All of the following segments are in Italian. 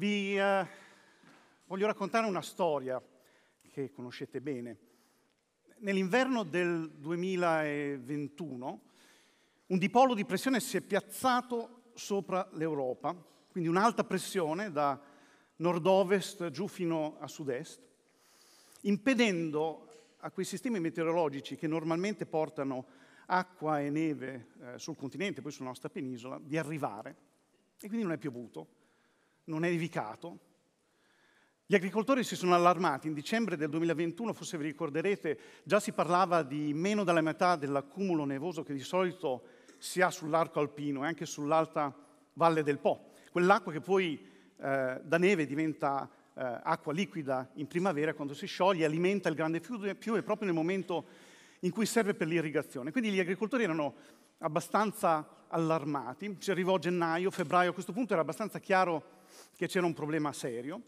Vi eh, voglio raccontare una storia che conoscete bene. Nell'inverno del 2021 un dipolo di pressione si è piazzato sopra l'Europa, quindi un'alta pressione da nord-ovest giù fino a sud-est, impedendo a quei sistemi meteorologici che normalmente portano acqua e neve eh, sul continente, poi sulla nostra penisola, di arrivare. E quindi non è piovuto, non è nevicato. Gli agricoltori si sono allarmati, in dicembre del 2021, forse vi ricorderete, già si parlava di meno della metà dell'accumulo nevoso che di solito si ha sull'arco alpino e anche sull'alta valle del Po, quell'acqua che poi eh, da neve diventa eh, acqua liquida in primavera quando si scioglie, alimenta il grande fiume, proprio nel momento in cui serve per l'irrigazione. Quindi gli agricoltori erano abbastanza allarmati, ci arrivò gennaio, febbraio, a questo punto era abbastanza chiaro che c'era un problema serio.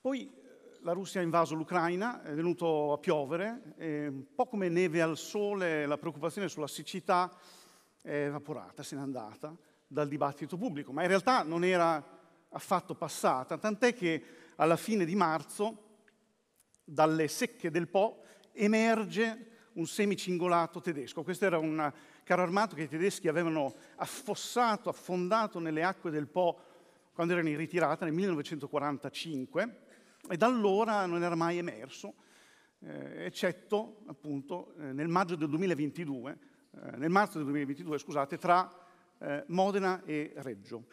Poi eh, la Russia ha invaso l'Ucraina, è venuto a piovere, un po' come neve al sole la preoccupazione sulla siccità è evaporata, se n'è andata dal dibattito pubblico, ma in realtà non era affatto passata, tant'è che alla fine di marzo dalle secche del Po emerge un semicingolato tedesco. Questo era un carro armato che i tedeschi avevano affossato, affondato nelle acque del Po quando erano in ritirata nel 1945 e da allora non era mai emerso, eh, eccetto appunto eh, nel maggio del 2022, eh, nel marzo del 2022, scusate, tra eh, Modena e Reggio.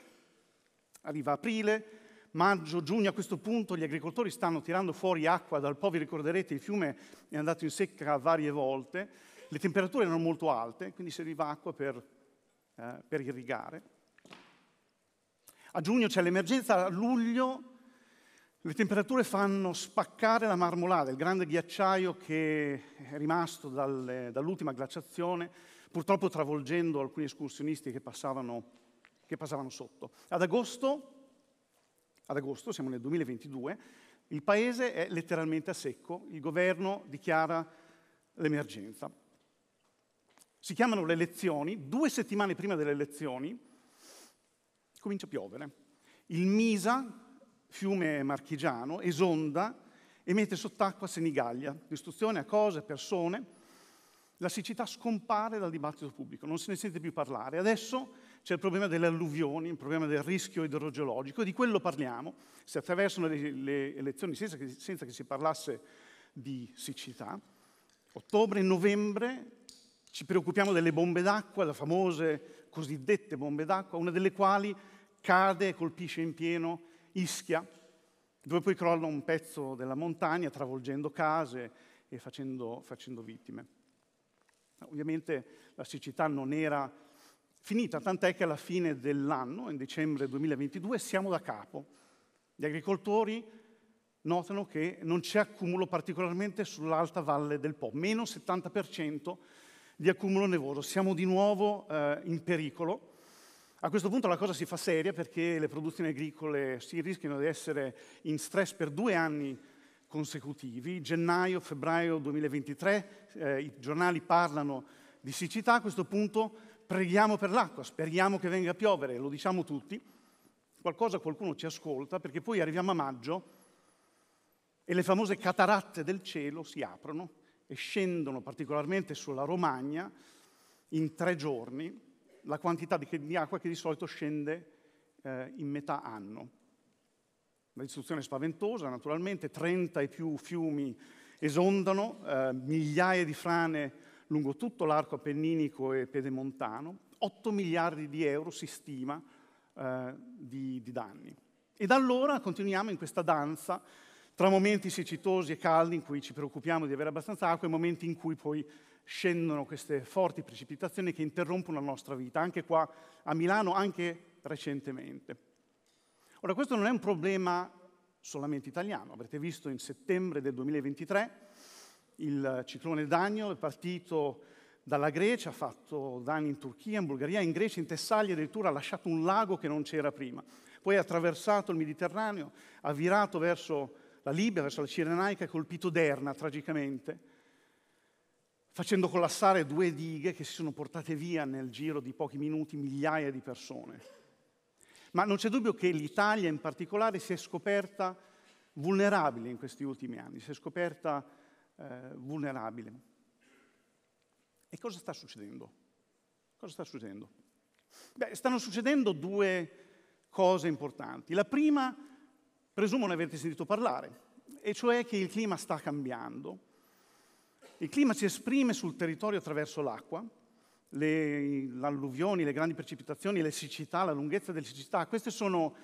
Arriva aprile, maggio, giugno, a questo punto gli agricoltori stanno tirando fuori acqua dal Po, vi ricorderete il fiume è andato in secca varie volte, le temperature erano molto alte, quindi serviva acqua per, eh, per irrigare. A giugno c'è l'emergenza, a luglio le temperature fanno spaccare la marmolada, il grande ghiacciaio che è rimasto dal, dall'ultima glaciazione, purtroppo travolgendo alcuni escursionisti che passavano, che passavano sotto. Ad agosto ad agosto, siamo nel 2022, il paese è letteralmente a secco, il governo dichiara l'emergenza. Si chiamano le elezioni, due settimane prima delle elezioni comincia a piovere. Il Misa, fiume marchigiano, esonda e mette sott'acqua Senigallia, distruzione a cose, persone. La siccità scompare dal dibattito pubblico, non se ne sente più parlare. Adesso c'è il problema delle alluvioni, il problema del rischio idrogeologico, di quello parliamo. Si attraversano le, le elezioni senza che, senza che si parlasse di siccità. Ottobre, novembre, ci preoccupiamo delle bombe d'acqua, le famose cosiddette bombe d'acqua, una delle quali cade e colpisce in pieno Ischia, dove poi crolla un pezzo della montagna, travolgendo case e facendo, facendo vittime. Ovviamente la siccità non era finita, tant'è che alla fine dell'anno, in dicembre 2022, siamo da capo. Gli agricoltori notano che non c'è accumulo particolarmente sull'alta valle del Po, meno 70% di accumulo nevoso. Siamo di nuovo eh, in pericolo. A questo punto la cosa si fa seria perché le produzioni agricole si rischiano di essere in stress per due anni consecutivi. Gennaio, febbraio 2023, eh, i giornali parlano di siccità, a questo punto preghiamo per l'acqua, speriamo che venga a piovere, lo diciamo tutti, qualcosa qualcuno ci ascolta perché poi arriviamo a maggio e le famose cataratte del cielo si aprono e scendono particolarmente sulla Romagna in tre giorni la quantità di, acqua che di solito scende eh, in metà anno. La distruzione è spaventosa, naturalmente, 30 e più fiumi esondano, eh, migliaia di frane lungo tutto l'arco appenninico e pedemontano, 8 miliardi di euro si stima eh, di, di danni. E da allora continuiamo in questa danza tra momenti siccitosi e caldi in cui ci preoccupiamo di avere abbastanza acqua e momenti in cui poi scendono queste forti precipitazioni che interrompono la nostra vita, anche qua a Milano, anche recentemente. Ora, questo non è un problema solamente italiano, avrete visto in settembre del 2023 il ciclone Daniel è partito dalla Grecia, ha fatto danni in Turchia, in Bulgaria, in Grecia, in Tessaglia, addirittura ha lasciato un lago che non c'era prima. Poi ha attraversato il Mediterraneo, ha virato verso la Libia, verso la Cirenaica, ha colpito Derna tragicamente, facendo collassare due dighe che si sono portate via nel giro di pochi minuti migliaia di persone. Ma non c'è dubbio che l'Italia in particolare si è scoperta vulnerabile in questi ultimi anni, si è scoperta eh, vulnerabile. E cosa sta succedendo? Cosa sta succedendo? Beh, stanno succedendo due cose importanti. La prima, presumo ne avete sentito parlare, e cioè che il clima sta cambiando. Il clima si esprime sul territorio attraverso l'acqua, le, alluvioni, le grandi precipitazioni, le siccità, la lunghezza delle siccità, queste sono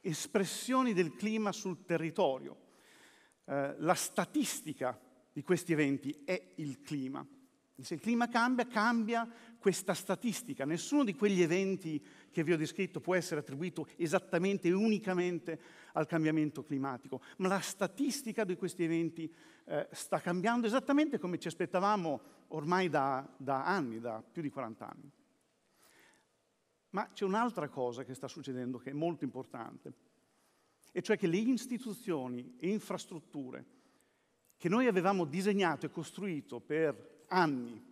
espressioni del clima sul territorio. Eh, la statistica di questi eventi è il clima. Se il clima cambia, cambia questa statistica. Nessuno di quegli eventi che vi ho descritto può essere attribuito esattamente e unicamente al cambiamento climatico, ma la statistica di questi eventi eh, sta cambiando esattamente come ci aspettavamo ormai da, da anni, da più di 40 anni. Ma c'è un'altra cosa che sta succedendo che è molto importante, e cioè che le istituzioni e infrastrutture che noi avevamo disegnato e costruito per anni,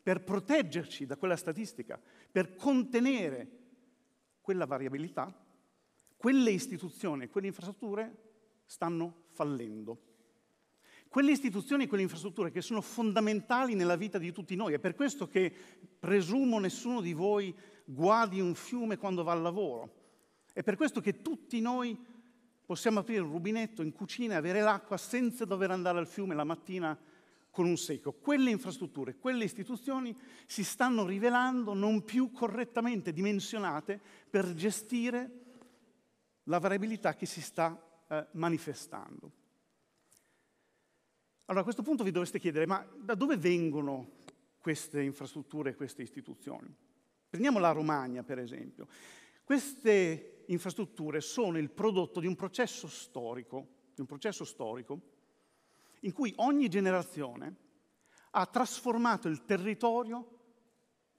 per proteggerci da quella statistica, per contenere quella variabilità, quelle istituzioni e quelle infrastrutture stanno fallendo. Quelle istituzioni e quelle infrastrutture che sono fondamentali nella vita di tutti noi, è per questo che presumo nessuno di voi guadi un fiume quando va al lavoro, è per questo che tutti noi Possiamo aprire un rubinetto in cucina e avere l'acqua senza dover andare al fiume la mattina con un secco. Quelle infrastrutture, quelle istituzioni si stanno rivelando non più correttamente dimensionate per gestire la variabilità che si sta eh, manifestando. Allora a questo punto vi dovreste chiedere, ma da dove vengono queste infrastrutture, queste istituzioni? Prendiamo la Romagna, per esempio. Queste infrastrutture sono il prodotto di un processo storico, di un processo storico in cui ogni generazione ha trasformato il territorio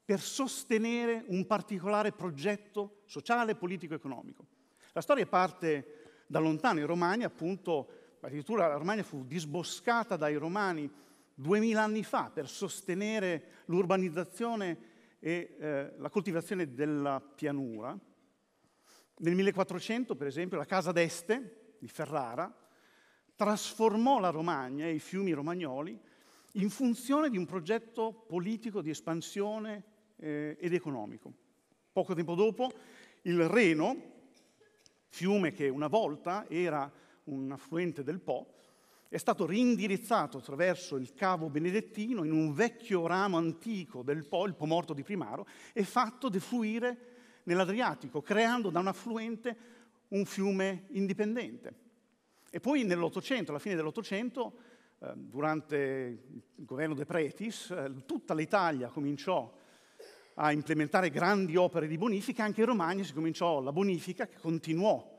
per sostenere un particolare progetto sociale, politico, economico. La storia parte da lontano, in Romagna appunto, addirittura la Romagna fu disboscata dai romani 2000 anni fa per sostenere l'urbanizzazione e eh, la coltivazione della pianura, nel 1400, per esempio, la Casa d'Este di Ferrara trasformò la Romagna e i fiumi romagnoli in funzione di un progetto politico di espansione eh, ed economico. Poco tempo dopo, il Reno, fiume che una volta era un affluente del Po, è stato rindirizzato attraverso il cavo benedettino in un vecchio ramo antico del Po, il Po morto di Primaro, e fatto defluire nell'Adriatico, creando da un affluente un fiume indipendente. E poi nell'Ottocento, alla fine dell'Ottocento, eh, durante il governo De Pretis, eh, tutta l'Italia cominciò a implementare grandi opere di bonifica, anche in Romagna si cominciò la bonifica che continuò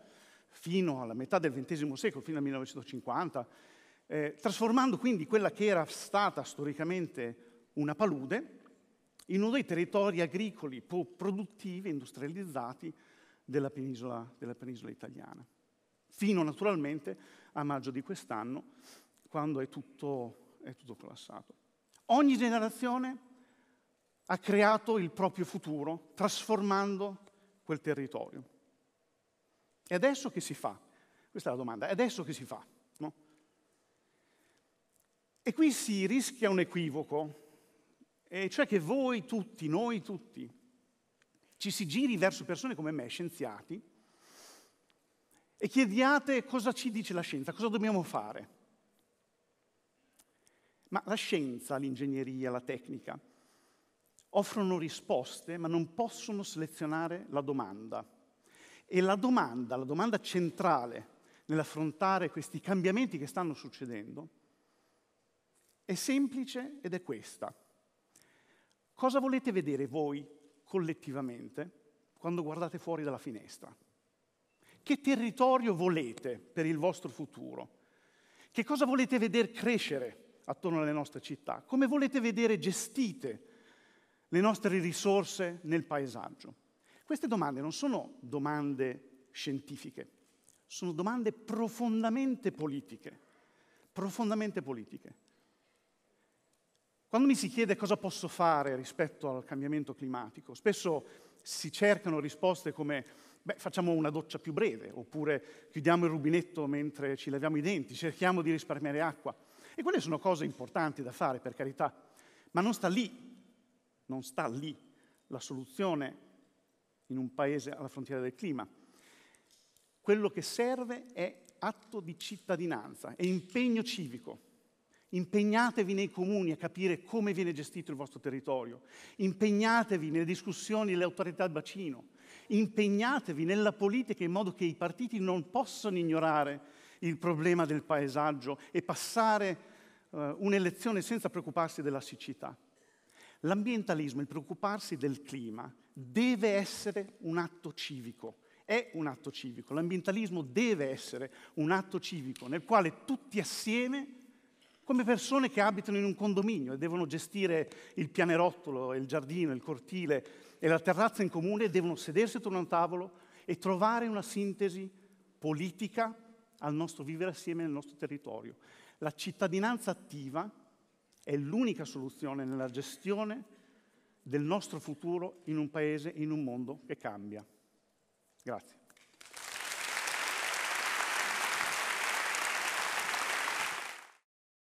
fino alla metà del XX secolo, fino al 1950, eh, trasformando quindi quella che era stata storicamente una palude in uno dei territori agricoli più produttivi e industrializzati della penisola, della penisola italiana. Fino naturalmente a maggio di quest'anno, quando è tutto, è tutto collassato. Ogni generazione ha creato il proprio futuro trasformando quel territorio. E adesso che si fa? Questa è la domanda. E adesso che si fa? No? E qui si rischia un equivoco e eh, cioè che voi tutti, noi tutti, ci si giri verso persone come me, scienziati, e chiediate cosa ci dice la scienza, cosa dobbiamo fare. Ma la scienza, l'ingegneria, la tecnica offrono risposte, ma non possono selezionare la domanda. E la domanda, la domanda centrale nell'affrontare questi cambiamenti che stanno succedendo, è semplice ed è questa. Cosa volete vedere voi collettivamente quando guardate fuori dalla finestra? Che territorio volete per il vostro futuro? Che cosa volete vedere crescere attorno alle nostre città? Come volete vedere gestite le nostre risorse nel paesaggio? Queste domande non sono domande scientifiche, sono domande profondamente politiche, profondamente politiche. Quando mi si chiede cosa posso fare rispetto al cambiamento climatico, spesso si cercano risposte come beh, facciamo una doccia più breve, oppure chiudiamo il rubinetto mentre ci laviamo i denti, cerchiamo di risparmiare acqua. E quelle sono cose importanti da fare, per carità, ma non sta lì, non sta lì la soluzione in un paese alla frontiera del clima. Quello che serve è atto di cittadinanza, è impegno civico. Impegnatevi nei comuni a capire come viene gestito il vostro territorio, impegnatevi nelle discussioni delle autorità al bacino, impegnatevi nella politica in modo che i partiti non possano ignorare il problema del paesaggio e passare uh, un'elezione senza preoccuparsi della siccità. L'ambientalismo, il preoccuparsi del clima, deve essere un atto civico è un atto civico, l'ambientalismo deve essere un atto civico nel quale tutti assieme come persone che abitano in un condominio e devono gestire il pianerottolo, il giardino, il cortile e la terrazza in comune, devono sedersi attorno a un tavolo e trovare una sintesi politica al nostro vivere assieme nel nostro territorio. La cittadinanza attiva è l'unica soluzione nella gestione del nostro futuro in un paese, in un mondo che cambia. Grazie.